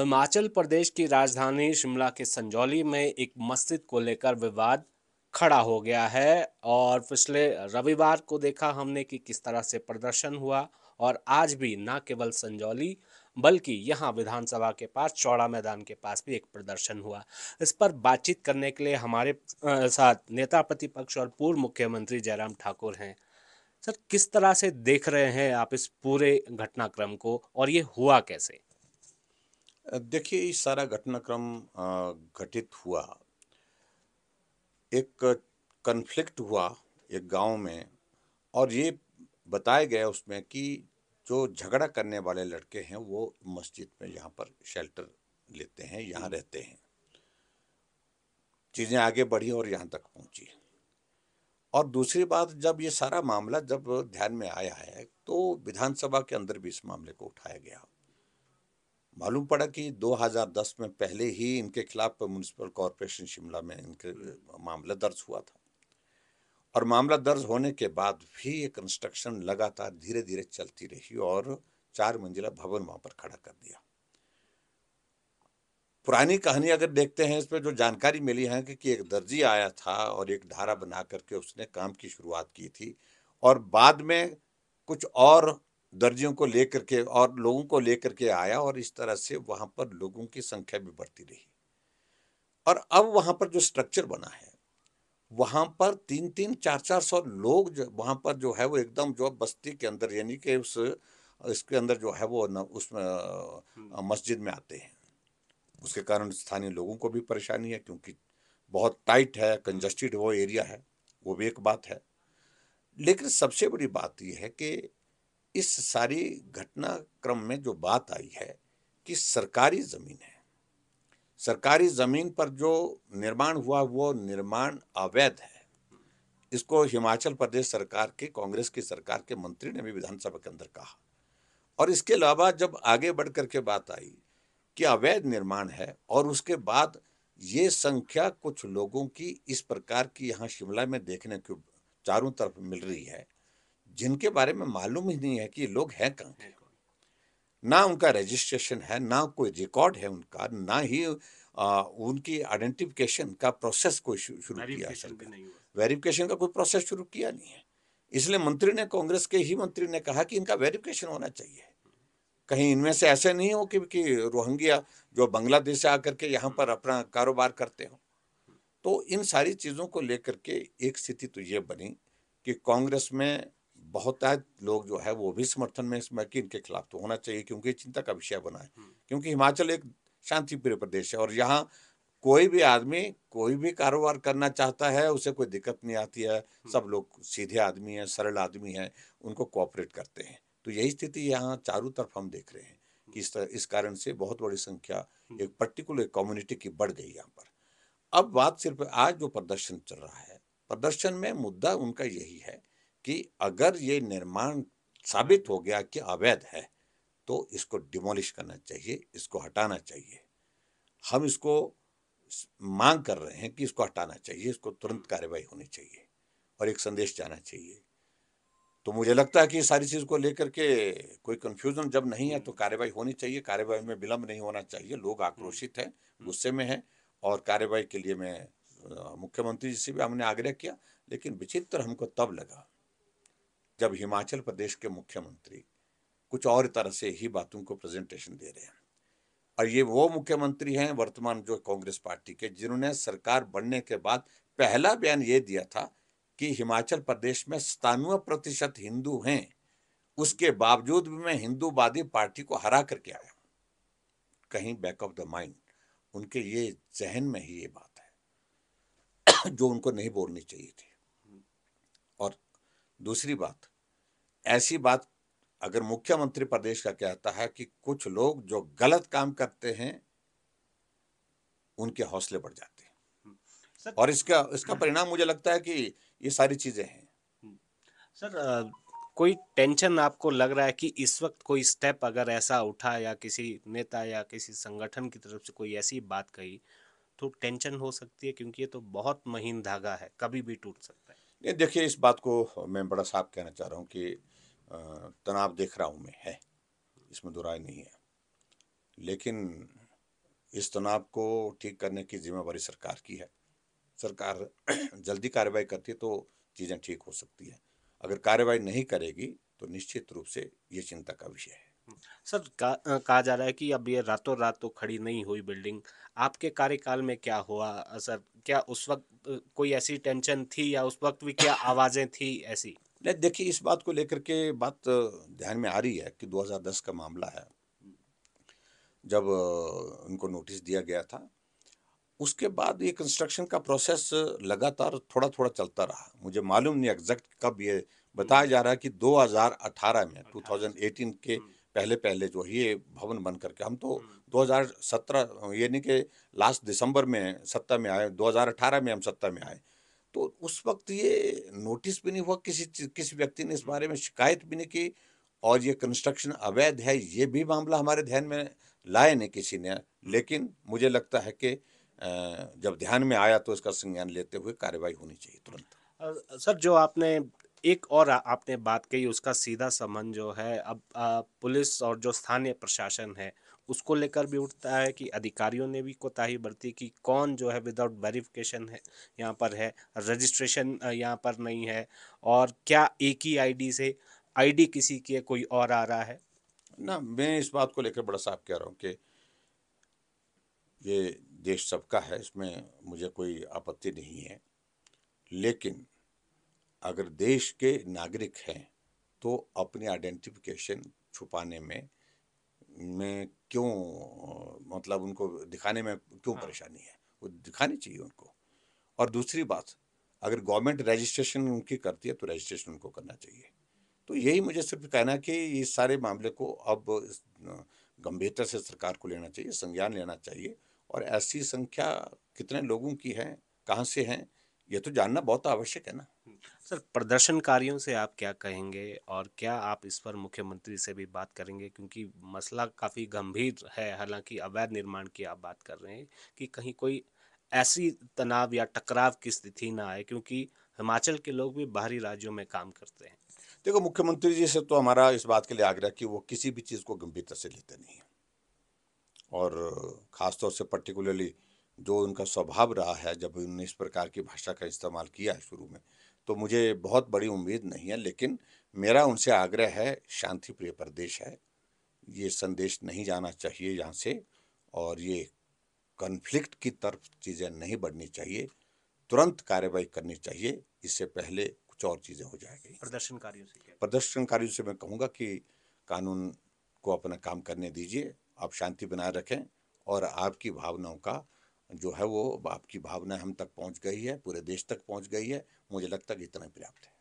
हिमाचल प्रदेश की राजधानी शिमला के संजौली में एक मस्जिद को लेकर विवाद खड़ा हो गया है और पिछले रविवार को देखा हमने कि किस तरह से प्रदर्शन हुआ और आज भी न केवल संजौली बल्कि यहाँ विधानसभा के पास चौड़ा मैदान के पास भी एक प्रदर्शन हुआ इस पर बातचीत करने के लिए हमारे साथ नेता प्रतिपक्ष और पूर्व मुख्यमंत्री जयराम ठाकुर हैं सर किस तरह से देख रहे हैं आप इस पूरे घटनाक्रम को और ये हुआ कैसे देखिए ये सारा घटनाक्रम घटित हुआ एक कन्फ्लिक्ट हुआ एक गांव में और ये बताया गया उसमें कि जो झगड़ा करने वाले लड़के हैं वो मस्जिद में यहाँ पर शेल्टर लेते हैं यहाँ हम्म। रहते हैं चीज़ें आगे बढ़ी और यहाँ तक पहुँची और दूसरी बात जब ये सारा मामला जब ध्यान में आया है तो विधानसभा के अंदर भी इस मामले को उठाया गया मालूम पड़ा कि 2010 में पहले ही इनके खिलाफ म्यूनसिपल कॉरपोरेशन शिमला में इनके मामला दर्ज हुआ था और मामला दर्ज होने के बाद भी ये कंस्ट्रक्शन लगातार धीरे धीरे चलती रही और चार मंजिला भवन वहां पर खड़ा कर दिया पुरानी कहानी अगर देखते हैं इस पर जो जानकारी मिली है कि, कि एक दर्जी आया था और एक धारा बना करके उसने काम की शुरुआत की थी और बाद में कुछ और दर्जियों को लेकर के और लोगों को लेकर के आया और इस तरह से वहाँ पर लोगों की संख्या भी बढ़ती रही और अब वहाँ पर जो स्ट्रक्चर बना है वहाँ पर तीन तीन चार चार सौ लोग जो वहाँ पर जो है वो एकदम जो बस्ती के अंदर यानी कि उस इसके अंदर जो है वो न, उसमें हम्म। मस्जिद में आते हैं उसके कारण स्थानीय लोगों को भी परेशानी है क्योंकि बहुत टाइट है कंजस्टेड वो एरिया है वो भी एक बात है लेकिन सबसे बड़ी बात यह है कि इस सारी घटनाक्रम में जो बात आई है कि सरकारी ज़मीन है सरकारी ज़मीन पर जो निर्माण हुआ वो निर्माण अवैध है इसको हिमाचल प्रदेश सरकार के कांग्रेस की सरकार के मंत्री ने भी विधानसभा के अंदर कहा और इसके अलावा जब आगे बढ़ करके के बात आई कि अवैध निर्माण है और उसके बाद ये संख्या कुछ लोगों की इस प्रकार की यहाँ शिमला में देखने को चारों तरफ मिल रही है जिनके बारे में मालूम ही नहीं है कि ये लोग हैं कहाँ के ना उनका रजिस्ट्रेशन है ना कोई रिकॉर्ड है उनका ना ही आ, उनकी आइडेंटिफिकेशन का प्रोसेस कोई शुरू किया वेरिफिकेशन का कोई प्रोसेस शुरू किया नहीं है इसलिए मंत्री ने कांग्रेस के ही मंत्री ने कहा कि इनका वेरिफिकेशन होना चाहिए कहीं इनमें से ऐसे नहीं हो कि, कि रोहिंग्या जो बांग्लादेश से आकर के यहाँ पर अपना कारोबार करते हो तो इन सारी चीज़ों को लेकर के एक स्थिति तो ये बनी कि कांग्रेस में बहुत लोग जो है वो भी समर्थन में इसमें कि इनके खिलाफ तो होना चाहिए क्योंकि चिंता का विषय बना है हम्म। क्योंकि हिमाचल एक शांति प्रिय प्रदेश है और यहाँ कोई भी आदमी कोई भी कारोबार करना चाहता है उसे कोई दिक्कत नहीं आती है हम्म। सब लोग सीधे आदमी हैं सरल आदमी हैं उनको कोऑपरेट करते हैं तो यही स्थिति यहाँ चारों तरफ हम देख रहे हैं कि इस तरह इस कारण से बहुत बड़ी संख्या हम्म। एक पर्टिकुलर कम्युनिटी की बढ़ गई यहाँ पर अब बात सिर्फ आज जो प्रदर्शन चल रहा है प्रदर्शन में मुद्दा उनका यही है कि अगर ये निर्माण साबित हो गया कि अवैध है तो इसको डिमोलिश करना चाहिए इसको हटाना चाहिए हम इसको मांग कर रहे हैं कि इसको हटाना चाहिए इसको तुरंत कार्रवाई होनी चाहिए और एक संदेश जाना चाहिए तो मुझे लगता है कि सारी चीज़ को लेकर के कोई कन्फ्यूजन जब नहीं है तो कार्रवाई होनी चाहिए कार्रवाई में विलम्ब नहीं होना चाहिए लोग हम्म। आक्रोशित हैं हम्म। गुस्से में हैं और कार्रवाई के लिए मैं मुख्यमंत्री जी से भी हमने आग्रह किया लेकिन विचित्र हमको तब लगा जब हिमाचल प्रदेश के मुख्यमंत्री कुछ और तरह से ही बातों को प्रेजेंटेशन दे रहे हैं और ये वो मुख्यमंत्री हैं वर्तमान जो कांग्रेस पार्टी के जिन्होंने सरकार बनने के बाद पहला बयान ये दिया था कि हिमाचल प्रदेश में सतानवे प्रतिशत हिंदू हैं उसके बावजूद भी मैं हिंदूवादी पार्टी को हरा करके आया कहीं बैक ऑफ द माइंड उनके ये जहन में ही ये बात है जो उनको नहीं बोलनी चाहिए थी दूसरी बात ऐसी बात अगर मुख्यमंत्री प्रदेश का कहता है कि कुछ लोग जो गलत काम करते हैं उनके हौसले बढ़ जाते हैं हम्म। और इसका इसका हम्म। परिणाम मुझे लगता है कि ये सारी चीजें हैं हम्म। सर आ, कोई टेंशन आपको लग रहा है कि इस वक्त कोई स्टेप अगर ऐसा उठा या किसी नेता या किसी संगठन की तरफ से कोई ऐसी बात कही तो टेंशन हो सकती है क्योंकि ये तो बहुत महीन धागा है कभी भी टूट सकता है नहीं देखिए इस बात को मैं बड़ा साफ कहना चाह रहा हूँ कि तनाव देख रहा हूँ मैं है इसमें दो राय नहीं है लेकिन इस तनाव को ठीक करने की जिम्मेवारी सरकार की है सरकार जल्दी कार्रवाई करती है तो चीज़ें ठीक हो सकती है अगर कार्रवाई नहीं करेगी तो निश्चित रूप से ये चिंता का विषय है सर का, कहा जा रहा है कि अब ये रातों रात तो खड़ी नहीं हुई बिल्डिंग आपके कार्यकाल में क्या हुआ सर क्या उस वक्त कोई ऐसी टेंशन थी या उस वक्त भी क्या आवाजें थी ऐसी नहीं देखिए इस बात को लेकर के बात ध्यान में आ रही है कि 2010 का मामला है जब उनको नोटिस दिया गया था उसके बाद ये कंस्ट्रक्शन का प्रोसेस लगातार थोड़ा थोड़ा चलता रहा मुझे मालूम नहीं एग्जैक्ट कब ये हम्म। बताया जा रहा है कि 2018 में 2018 2018 के हम्म। पहले पहले जो ये भवन बन करके हम तो 2017 यानी कि लास्ट दिसंबर में सत्ता में आए 2018 में हम सत्ता में आए तो उस वक्त ये नोटिस भी नहीं हुआ किसी किसी व्यक्ति ने इस बारे में शिकायत भी नहीं की और ये कंस्ट्रक्शन अवैध है ये भी मामला हमारे ध्यान में लाए नहीं किसी ने लेकिन मुझे लगता है कि जब ध्यान में आया तो इसका संज्ञान लेते हुए कार्रवाई होनी चाहिए तुरंत सर जो आपने एक और आपने बात कही उसका सीधा संबंध जो है अब पुलिस और जो स्थानीय प्रशासन है उसको लेकर भी उठता है कि अधिकारियों ने भी कोताही बरती कि कौन जो है विदाउट वेरिफिकेशन है यहाँ पर है रजिस्ट्रेशन यहाँ पर नहीं है और क्या एक ही आईडी से आईडी किसी के कोई और आ रहा है ना मैं इस बात को लेकर बड़ा साफ कह रहा हूँ कि ये देश सबका है इसमें मुझे कोई आपत्ति नहीं है लेकिन अगर देश के नागरिक हैं तो अपनी आइडेंटिफिकेशन छुपाने में में क्यों मतलब उनको दिखाने में क्यों हाँ। परेशानी है वो दिखानी चाहिए उनको और दूसरी बात अगर गवर्नमेंट रजिस्ट्रेशन उनकी करती है तो रजिस्ट्रेशन उनको करना चाहिए तो यही मुझे सिर्फ कहना कि इस सारे मामले को अब गंभीरता से सरकार को लेना चाहिए संज्ञान लेना चाहिए और ऐसी संख्या कितने लोगों की है कहाँ से हैं ये तो जानना बहुत आवश्यक है ना सर प्रदर्शनकारियों से आप क्या कहेंगे और क्या आप इस पर मुख्यमंत्री से भी बात करेंगे क्योंकि मसला काफ़ी गंभीर है हालांकि अवैध निर्माण की आप बात कर रहे हैं कि कहीं कोई ऐसी तनाव या टकराव की स्थिति ना आए क्योंकि हिमाचल के लोग भी बाहरी राज्यों में काम करते हैं देखो मुख्यमंत्री जी से तो हमारा इस बात के लिए आग्रह कि वो किसी भी चीज़ को गंभीरता से लेते नहीं और ख़ासतौर से पर्टिकुलरली जो उनका स्वभाव रहा है जब उन्होंने इस प्रकार की भाषा का इस्तेमाल किया है शुरू में तो मुझे बहुत बड़ी उम्मीद नहीं है लेकिन मेरा उनसे आग्रह है शांति प्रिय प्रदेश है ये संदेश नहीं जाना चाहिए यहाँ से और ये कन्फ्लिक्ट की तरफ चीज़ें नहीं बढ़नी चाहिए तुरंत कार्रवाई करनी चाहिए इससे पहले कुछ और चीज़ें हो जाएगी प्रदर्शनकारियों से प्रदर्शनकारियों से मैं कहूँगा कि कानून को अपना काम करने दीजिए आप शांति बनाए रखें और आपकी भावनाओं का जो है वो आपकी भावना हम तक पहुंच गई है पूरे देश तक पहुंच गई है मुझे लगता है कि इतना पर्याप्त है